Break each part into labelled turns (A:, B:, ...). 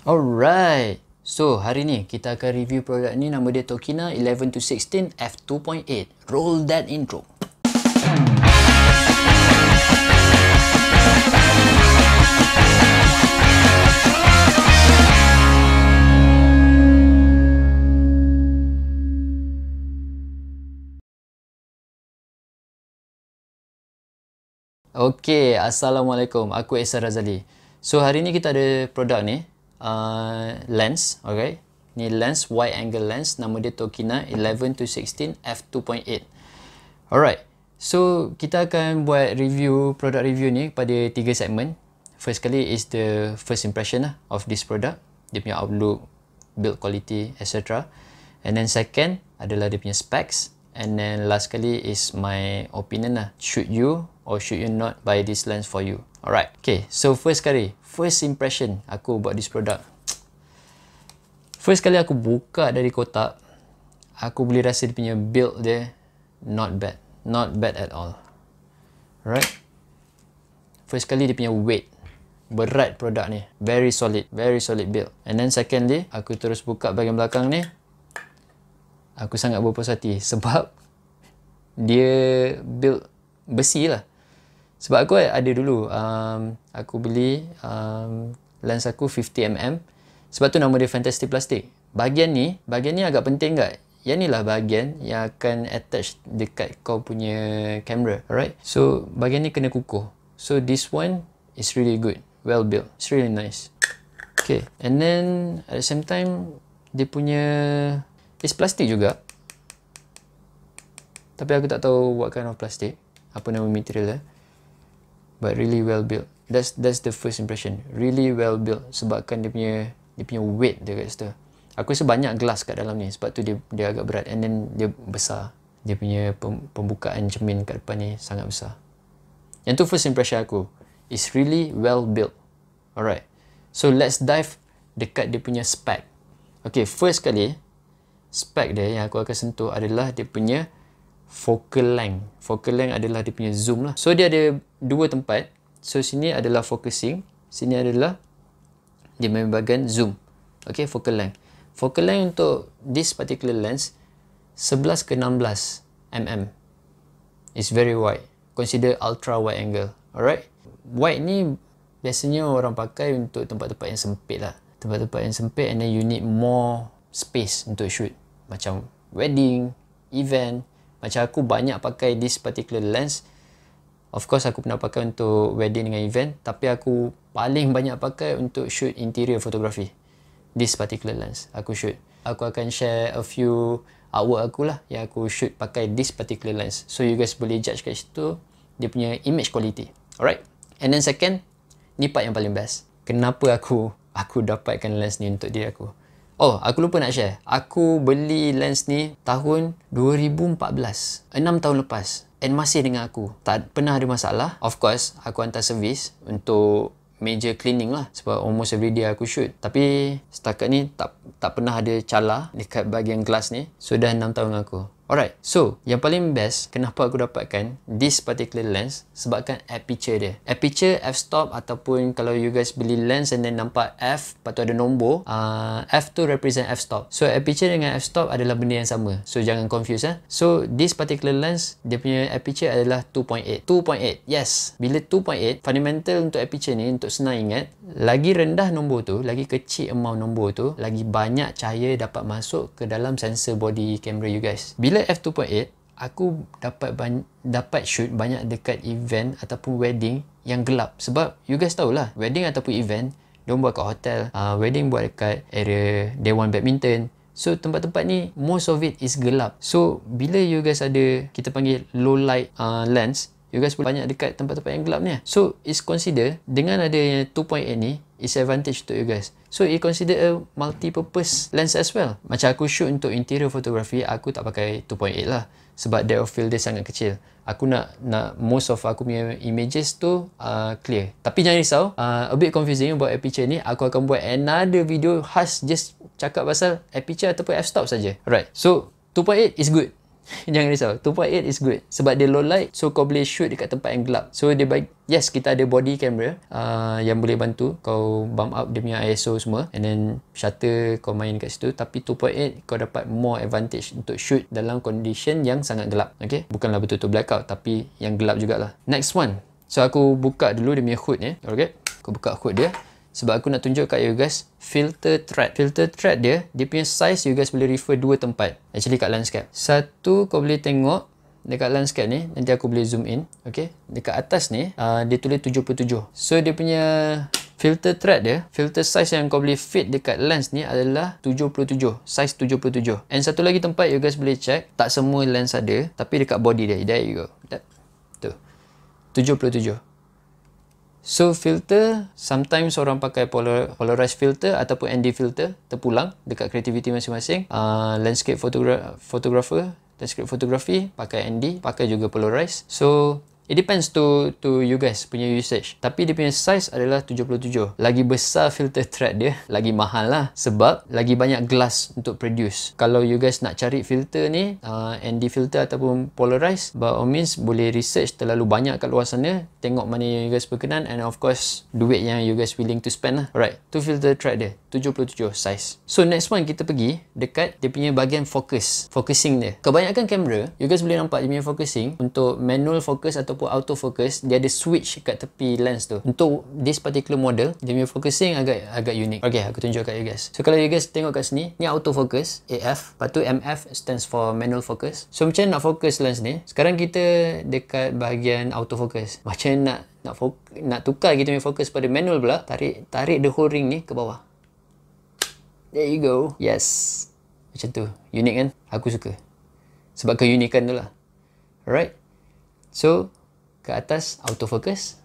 A: Alright. So, hari ni kita akan review produk ni nama dia Tokina 11-16 F2.8. Roll that intro. Okay, Assalamualaikum. Aku Esa Razali. So, hari ni kita ada produk ni uh, lens, okay? Ni lens, wide angle lens, nama dia Tokina 11 to 16 f 2.8. Alright, so kita akan buat review product review ni pada tiga segmen. First kali is the first impression lah of this product, dia punya outlook, build quality, etc. And then second adalah dia punya specs. And then last kali is my opinion lah, should you or should you not buy this lens for you? Alright, okay. So first kali, first impression aku buat this product. First kali aku buka dari kotak, aku boleh rasa dia punya build dia not bad. Not bad at all. Alright. First kali dia punya weight. Berat produk ni. Very solid. Very solid build. And then secondly, aku terus buka bagian belakang ni. Aku sangat berpuas hati sebab dia build besi lah sebab aku ada dulu um, aku beli um, lens aku 50mm sebab tu nama dia Fantastic Plastic bahagian ni bahagian ni agak penting kat yang ni lah bahagian yang akan attach dekat kau punya camera alright so bahagian ni kena kukuh so this one is really good well built it's really nice okay and then at the same time dia punya it's plastic juga tapi aku tak tahu what kind of plastic apa nama material dia but really well built. That's that's the first impression. Really well built sebabkan dia punya dia punya weight dia kat situ. Aku rasa banyak glass kat dalam ni sebab tu dia dia agak berat and then dia besar. Dia punya pembukaan cermin kat depan ni sangat besar. Yang tu first impression aku. is really well built. Alright. So let's dive dekat dia punya spec. Okay, first kali spec dia yang aku akan sentuh adalah dia punya focal length. Focal length adalah dia punya zoom lah. So dia ada dua tempat. So sini adalah focusing, sini adalah dia main bahagian zoom. Okay, focal length. Focal length untuk this particular lens 11 ke 16 mm. It's very wide. Consider ultra wide angle. Alright. Wide ni biasanya orang pakai untuk tempat-tempat yang sempit lah. Tempat-tempat yang sempit and then you need more space untuk shoot. Macam wedding, event, macam aku banyak pakai this particular lens of course aku pernah pakai untuk wedding dengan event tapi aku paling banyak pakai untuk shoot interior photography this particular lens aku shoot aku akan share a few artwork aku lah yang aku shoot pakai this particular lens so you guys boleh judge kat situ dia punya image quality alright and then second ni part yang paling best kenapa aku aku dapatkan lens ni untuk dia aku Oh, aku lupa nak share. Aku beli lens ni tahun 2014. 6 tahun lepas. And masih dengan aku. Tak pernah ada masalah. Of course, aku hantar servis untuk major cleaning lah sebab almost every day aku shoot tapi setakat ni tak tak pernah ada calar dekat bahagian glass ni sudah so, 6 tahun aku Alright, so yang paling best kenapa aku dapatkan this particular lens sebabkan aperture dia. Aperture f-stop ataupun kalau you guys beli lens and then nampak f, lepas ada nombor, uh, f tu represent f-stop. So aperture dengan f-stop adalah benda yang sama. So jangan confuse eh. So this particular lens, dia punya aperture adalah 2.8. 2.8, yes. Bila 2.8, fundamental untuk aperture ni, untuk senang ingat, lagi rendah nombor tu, lagi kecil amount nombor tu, lagi banyak cahaya dapat masuk ke dalam sensor body camera you guys. Bila bila F2.8 aku dapat ban- dapat shoot banyak dekat event ataupun wedding yang gelap sebab you guys tahulah wedding ataupun event dia buat kat hotel uh, wedding buat dekat area Dewan Badminton So tempat-tempat ni most of it is gelap. So bila you guys ada kita panggil low light uh, lens, you guys boleh banyak dekat tempat-tempat yang gelap ni. Lah. So it's consider dengan ada yang 2.8 ni, is advantage to you guys. So it consider a multi-purpose lens as well. Macam aku shoot untuk interior photography, aku tak pakai 2.8 lah. Sebab depth of field dia sangat kecil. Aku nak nak most of aku punya images tu uh, clear. Tapi jangan risau, uh, a bit confusing buat aperture ni. Aku akan buat another video khas just cakap pasal aperture ataupun f-stop saja. Right. So 2.8 is good jangan risau 2.8 is good sebab dia low light so kau boleh shoot dekat tempat yang gelap so dia baik yes kita ada body camera uh, yang boleh bantu kau bump up dia punya ISO semua and then shutter kau main kat situ tapi 2.8 kau dapat more advantage untuk shoot dalam condition yang sangat gelap Okay, bukanlah betul-betul blackout tapi yang gelap jugalah next one so aku buka dulu dia punya hood ni okay? ok aku buka hood dia sebab aku nak tunjuk kat you guys filter thread filter thread dia dia punya size you guys boleh refer dua tempat actually kat landscape satu kau boleh tengok dekat landscape ni nanti aku boleh zoom in okay? dekat atas ni uh, dia tulis 77 so dia punya filter thread dia filter size yang kau boleh fit dekat lens ni adalah 77 size 77 and satu lagi tempat you guys boleh check tak semua lens ada tapi dekat body dia there you go tu 77 So filter, sometimes orang pakai polarized filter ataupun ND filter terpulang dekat kreativiti masing-masing. Uh, landscape photogra- photographer, landscape photography pakai ND, pakai juga polarized. So It depends to to you guys punya usage. Tapi dia punya size adalah 77. Lagi besar filter thread dia, lagi mahal lah. Sebab lagi banyak glass untuk produce. Kalau you guys nak cari filter ni, uh, ND filter ataupun polarize, by all means boleh research terlalu banyak kat luar sana. Tengok mana yang you guys berkenan and of course duit yang you guys willing to spend lah. Alright, tu filter thread dia. 77 size. So next one kita pergi dekat dia punya bahagian focus, focusing dia. Kebanyakan kamera, you guys boleh nampak dia punya focusing untuk manual focus ataupun auto focus, dia ada switch kat tepi lens tu. Untuk this particular model, dia punya focusing agak agak unik. Okay, aku tunjuk kat you guys. So kalau you guys tengok kat sini, ni auto focus, AF. Lepas tu MF stands for manual focus. So macam nak focus lens ni? Sekarang kita dekat bahagian auto focus. Macam nak nak, nak tukar kita punya focus pada manual pula, tarik, tarik the whole ring ni ke bawah. There you go. Yes. Macam tu. Unik kan? Aku suka. Sebab keunikan tu lah. Alright. So, ke atas autofocus.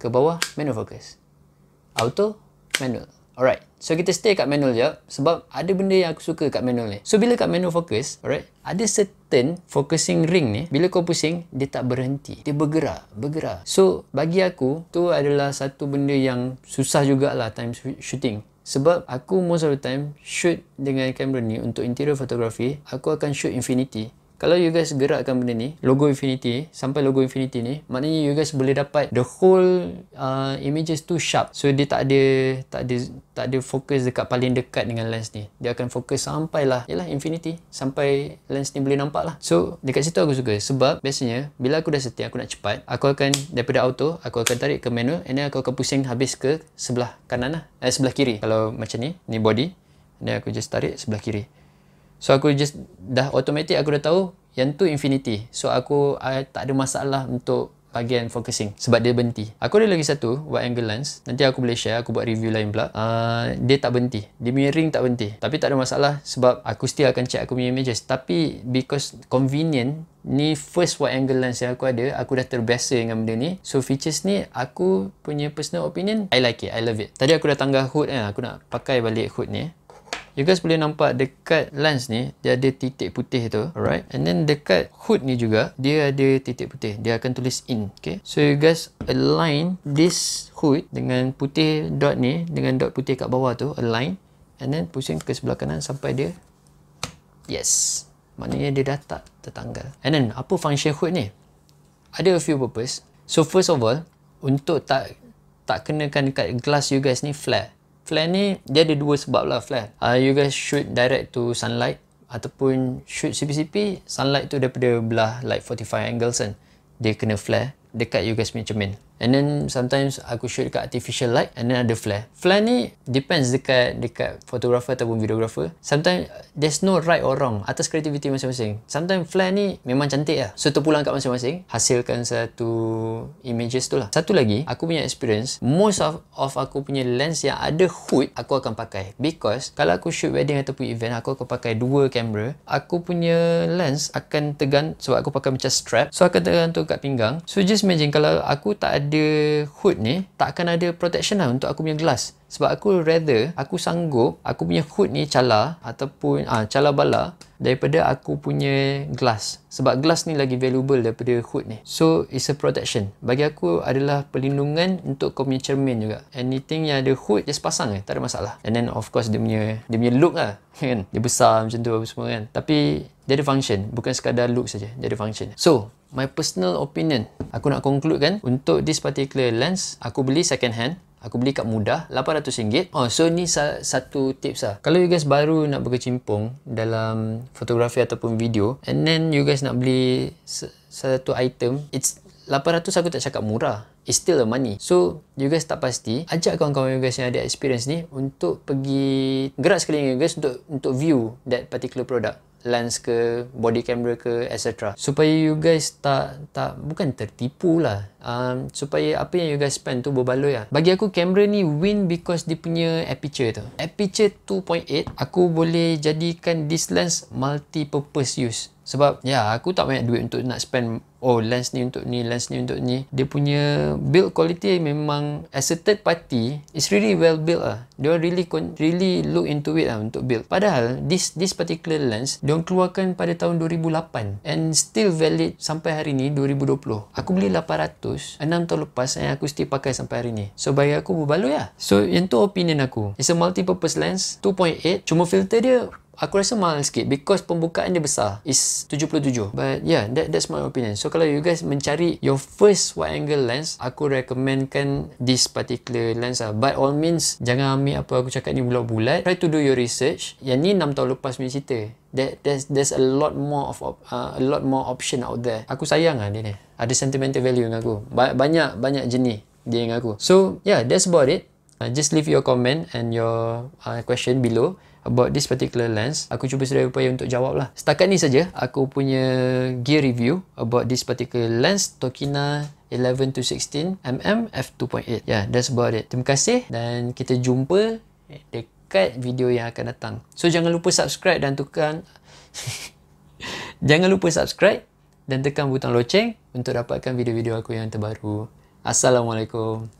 A: Ke bawah manual focus. Auto, manual. Alright. So, kita stay kat manual jap. Sebab ada benda yang aku suka kat manual ni. So, bila kat manual focus, alright. Ada certain focusing ring ni. Bila kau pusing, dia tak berhenti. Dia bergerak. Bergerak. So, bagi aku, tu adalah satu benda yang susah jugalah time shooting. Sebab aku most of the time shoot dengan kamera ni untuk interior photography, aku akan shoot infinity kalau you guys gerakkan benda ni logo infinity sampai logo infinity ni maknanya you guys boleh dapat the whole uh, images tu sharp so dia tak ada tak ada tak ada fokus dekat paling dekat dengan lens ni dia akan fokus sampai lah yalah infinity sampai lens ni boleh nampak lah so dekat situ aku suka sebab biasanya bila aku dah setting aku nak cepat aku akan daripada auto aku akan tarik ke manual and then aku akan pusing habis ke sebelah kanan lah eh, sebelah kiri kalau macam ni ni body ni aku just tarik sebelah kiri So aku just dah automatic aku dah tahu yang tu infinity. So aku I, tak ada masalah untuk bagian focusing sebab dia berhenti. Aku ada lagi satu wide angle lens. Nanti aku boleh share, aku buat review lain pula. Uh, dia tak berhenti. Dia punya ring tak berhenti. Tapi tak ada masalah sebab aku still akan check aku punya images. Tapi because convenient, ni first wide angle lens yang aku ada. Aku dah terbiasa dengan benda ni. So features ni aku punya personal opinion, I like it. I love it. Tadi aku dah tangga hood kan. Aku nak pakai balik hood ni you guys boleh nampak dekat lens ni dia ada titik putih tu alright and then dekat hood ni juga dia ada titik putih dia akan tulis in okay so you guys align this hood dengan putih dot ni dengan dot putih kat bawah tu align and then pusing ke sebelah kanan sampai dia yes maknanya dia dah tak tertanggal and then apa function hood ni ada a few purpose so first of all untuk tak tak kenakan dekat glass you guys ni flat flare ni dia ada dua sebab lah flare uh, ah, you guys shoot direct to sunlight ataupun shoot CPCP sunlight tu daripada belah like 45 angles kan dia kena flare dekat you guys punya cermin And then sometimes aku shoot dekat artificial light and then ada flare. Flare ni depends dekat dekat fotografer ataupun videographer. Sometimes there's no right or wrong atas creativity masing-masing. Sometimes flare ni memang cantik lah. So terpulang kat masing-masing hasilkan satu images tu lah. Satu lagi, aku punya experience most of of aku punya lens yang ada hood aku akan pakai. Because kalau aku shoot wedding ataupun event aku akan pakai dua kamera. Aku punya lens akan tegang. sebab aku pakai macam strap. So aku akan tu kat pinggang. So just imagine kalau aku tak ada ada hood ni takkan ada protection lah untuk aku punya gelas sebab aku rather aku sanggup aku punya hood ni cala ataupun ah cala bala daripada aku punya glass sebab glass ni lagi valuable daripada hood ni so it's a protection bagi aku adalah perlindungan untuk kau punya cermin juga anything yang ada hood just pasang je tak ada masalah and then of course dia punya dia punya look lah kan dia besar macam tu apa semua kan tapi dia ada function bukan sekadar look saja dia ada function so my personal opinion aku nak conclude kan untuk this particular lens aku beli second hand aku beli kat mudah RM800 oh so ni sa- satu tips lah kalau you guys baru nak berkecimpung dalam fotografi ataupun video and then you guys nak beli satu item it's 800 aku tak cakap murah it's still the money. So, you guys tak pasti, ajak kawan-kawan you guys yang ada experience ni untuk pergi gerak sekali dengan you guys untuk, untuk view that particular product lens ke body camera ke etc supaya you guys tak tak bukan tertipu lah um, supaya apa yang you guys spend tu berbaloi lah bagi aku kamera ni win because dia punya aperture tu aperture 2.8 aku boleh jadikan this lens multi purpose use sebab ya aku tak banyak duit untuk nak spend oh lens ni untuk ni lens ni untuk ni dia punya build quality memang as a third party it's really well built lah dia really really look into it lah untuk build padahal this this particular lens dia keluarkan pada tahun 2008 and still valid sampai hari ni 2020 aku beli 800 6 tahun lepas yang aku still pakai sampai hari ni so bayar aku berbaloi lah so yang tu opinion aku it's a multi-purpose lens 2.8 cuma filter dia aku rasa mahal sikit because pembukaan dia besar is 77 but yeah that, that's my opinion so kalau you guys mencari your first wide angle lens aku recommendkan this particular lens lah by all means jangan ambil apa aku cakap ni bulat-bulat try to do your research yang ni 6 tahun lepas punya cerita That, there's, there's a lot more of op, uh, a lot more option out there aku sayang lah dia ni ada sentimental value dengan aku ba- banyak banyak jenis dia dengan aku so yeah that's about it uh, just leave your comment and your uh, question below about this particular lens aku cuba sedaya upaya untuk jawab lah setakat ni saja aku punya gear review about this particular lens Tokina 11-16 to mm f2.8 ya yeah, that's about it terima kasih dan kita jumpa dekat video yang akan datang so jangan lupa subscribe dan tekan jangan lupa subscribe dan tekan butang loceng untuk dapatkan video-video aku yang terbaru Assalamualaikum